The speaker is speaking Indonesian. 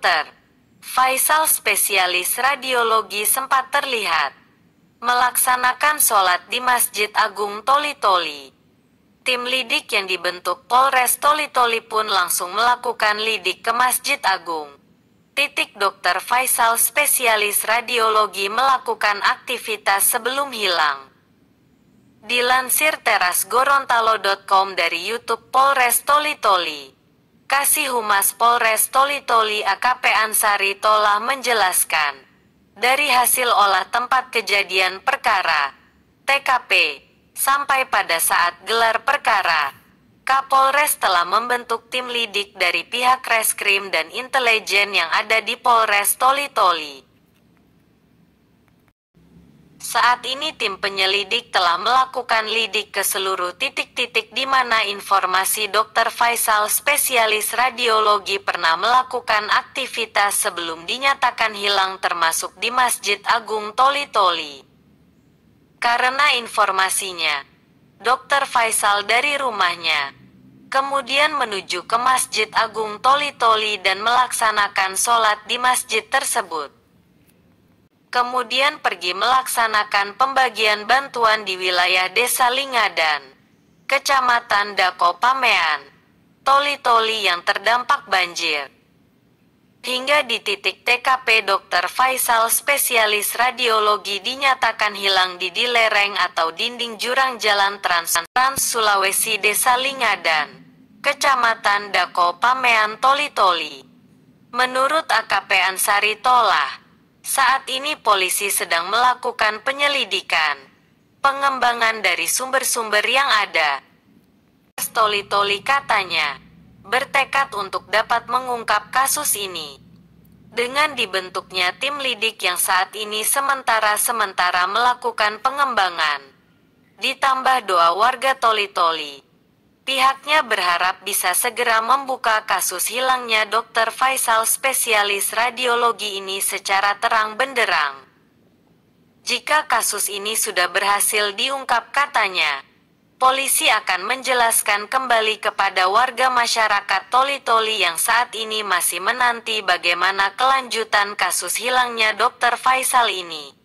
dokter. Faisal spesialis radiologi sempat terlihat melaksanakan sholat di Masjid Agung Toli-Toli. Tim lidik yang dibentuk Polres Toli-Toli pun langsung melakukan lidik ke Masjid Agung. Titik dokter Faisal spesialis radiologi melakukan aktivitas sebelum hilang. Dilansir teras gorontalo.com dari YouTube Polres Toli-Toli. Kasih Humas Polres Toli-Toli AKP Ansari Tola menjelaskan. Dari hasil olah tempat kejadian perkara, TKP, sampai pada saat gelar perkara, Kapolres telah membentuk tim lidik dari pihak reskrim dan intelijen yang ada di Polres Toli-Toli. Saat ini tim penyelidik telah melakukan lidik ke seluruh titik-titik di mana informasi Dr. Faisal spesialis radiologi pernah melakukan aktivitas sebelum dinyatakan hilang termasuk di Masjid Agung Toli-Toli. Karena informasinya, Dr. Faisal dari rumahnya kemudian menuju ke Masjid Agung Toli-Toli dan melaksanakan sholat di masjid tersebut kemudian pergi melaksanakan pembagian bantuan di wilayah Desa Lingadan, Kecamatan Dako Pamean, Toli-Toli yang terdampak banjir. Hingga di titik TKP Dr. Faisal spesialis radiologi dinyatakan hilang di di lereng atau dinding jurang jalan Trans, Trans Sulawesi Desa Lingadan, Kecamatan Dako Pamean Toli-Toli. Menurut AKP Ansari Tolah, saat ini polisi sedang melakukan penyelidikan pengembangan dari sumber-sumber yang ada. Stoli-toli katanya, bertekad untuk dapat mengungkap kasus ini. Dengan dibentuknya tim lidik yang saat ini sementara-sementara melakukan pengembangan. Ditambah doa warga toli-toli. Pihaknya berharap bisa segera membuka kasus hilangnya Dr. Faisal spesialis radiologi ini secara terang benderang. Jika kasus ini sudah berhasil diungkap katanya, polisi akan menjelaskan kembali kepada warga masyarakat Toli-Toli yang saat ini masih menanti bagaimana kelanjutan kasus hilangnya Dr. Faisal ini.